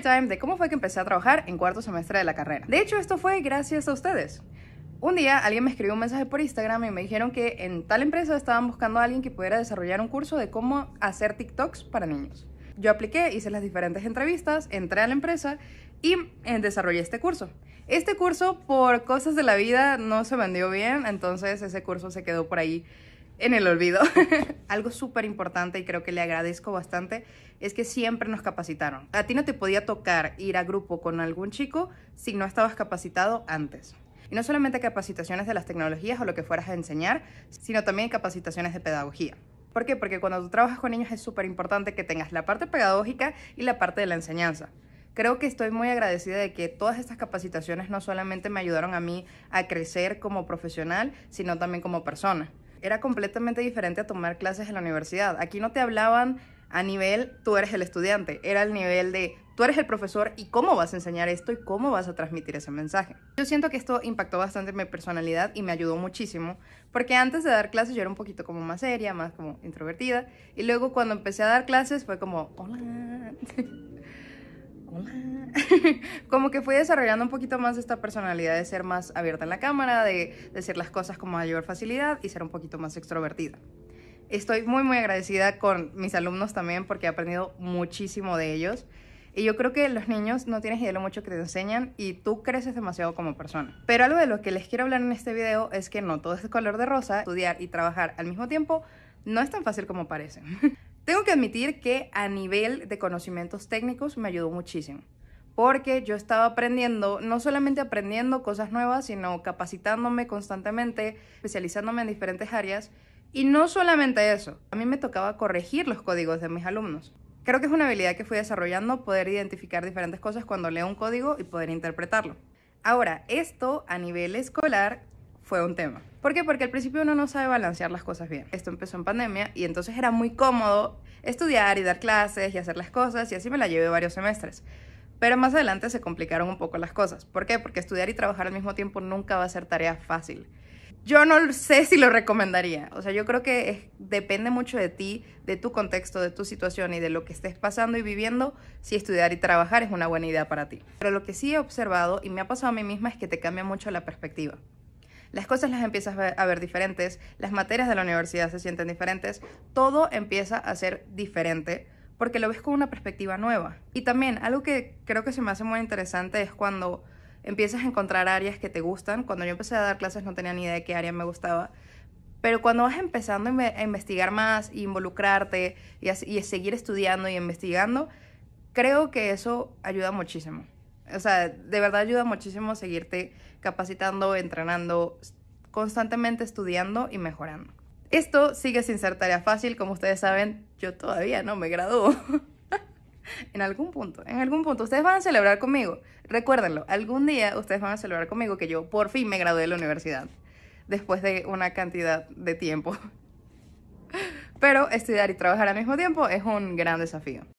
time de cómo fue que empecé a trabajar en cuarto semestre de la carrera. De hecho, esto fue gracias a ustedes. Un día alguien me escribió un mensaje por Instagram y me dijeron que en tal empresa estaban buscando a alguien que pudiera desarrollar un curso de cómo hacer TikToks para niños. Yo apliqué, hice las diferentes entrevistas, entré a la empresa y eh, desarrollé este curso. Este curso por cosas de la vida no se vendió bien, entonces ese curso se quedó por ahí en el olvido. Algo súper importante y creo que le agradezco bastante es que siempre nos capacitaron. A ti no te podía tocar ir a grupo con algún chico si no estabas capacitado antes. Y no solamente capacitaciones de las tecnologías o lo que fueras a enseñar, sino también capacitaciones de pedagogía. ¿Por qué? Porque cuando tú trabajas con niños es súper importante que tengas la parte pedagógica y la parte de la enseñanza. Creo que estoy muy agradecida de que todas estas capacitaciones no solamente me ayudaron a mí a crecer como profesional, sino también como persona era completamente diferente a tomar clases en la universidad. Aquí no te hablaban a nivel tú eres el estudiante, era el nivel de tú eres el profesor y cómo vas a enseñar esto y cómo vas a transmitir ese mensaje. Yo siento que esto impactó bastante mi personalidad y me ayudó muchísimo, porque antes de dar clases yo era un poquito como más seria, más como introvertida, y luego cuando empecé a dar clases fue como, hola, hola. como que fui desarrollando un poquito más esta personalidad de ser más abierta en la cámara, de decir las cosas con mayor facilidad y ser un poquito más extrovertida. Estoy muy muy agradecida con mis alumnos también porque he aprendido muchísimo de ellos. Y yo creo que los niños no tienes idea lo mucho que te enseñan y tú creces demasiado como persona. Pero algo de lo que les quiero hablar en este video es que no todo es color de rosa. Estudiar y trabajar al mismo tiempo no es tan fácil como parece. Tengo que admitir que a nivel de conocimientos técnicos me ayudó muchísimo porque yo estaba aprendiendo, no solamente aprendiendo cosas nuevas, sino capacitándome constantemente, especializándome en diferentes áreas. Y no solamente eso, a mí me tocaba corregir los códigos de mis alumnos. Creo que es una habilidad que fui desarrollando, poder identificar diferentes cosas cuando leo un código y poder interpretarlo. Ahora, esto a nivel escolar fue un tema. ¿Por qué? Porque al principio uno no sabe balancear las cosas bien. Esto empezó en pandemia y entonces era muy cómodo estudiar y dar clases y hacer las cosas y así me la llevé varios semestres. Pero más adelante se complicaron un poco las cosas. ¿Por qué? Porque estudiar y trabajar al mismo tiempo nunca va a ser tarea fácil. Yo no sé si lo recomendaría. O sea, yo creo que depende mucho de ti, de tu contexto, de tu situación y de lo que estés pasando y viviendo, si estudiar y trabajar es una buena idea para ti. Pero lo que sí he observado y me ha pasado a mí misma es que te cambia mucho la perspectiva. Las cosas las empiezas a ver diferentes, las materias de la universidad se sienten diferentes, todo empieza a ser diferente porque lo ves con una perspectiva nueva. Y también algo que creo que se me hace muy interesante es cuando empiezas a encontrar áreas que te gustan. Cuando yo empecé a dar clases no tenía ni idea de qué área me gustaba. Pero cuando vas empezando a investigar más, involucrarte y, y seguir estudiando y investigando, creo que eso ayuda muchísimo. O sea, de verdad ayuda muchísimo seguirte capacitando, entrenando, constantemente estudiando y mejorando. Esto sigue sin ser tarea fácil, como ustedes saben, yo todavía no me gradúo. en algún punto, en algún punto, ustedes van a celebrar conmigo. Recuérdenlo, algún día ustedes van a celebrar conmigo que yo por fin me gradué de la universidad, después de una cantidad de tiempo. Pero estudiar y trabajar al mismo tiempo es un gran desafío.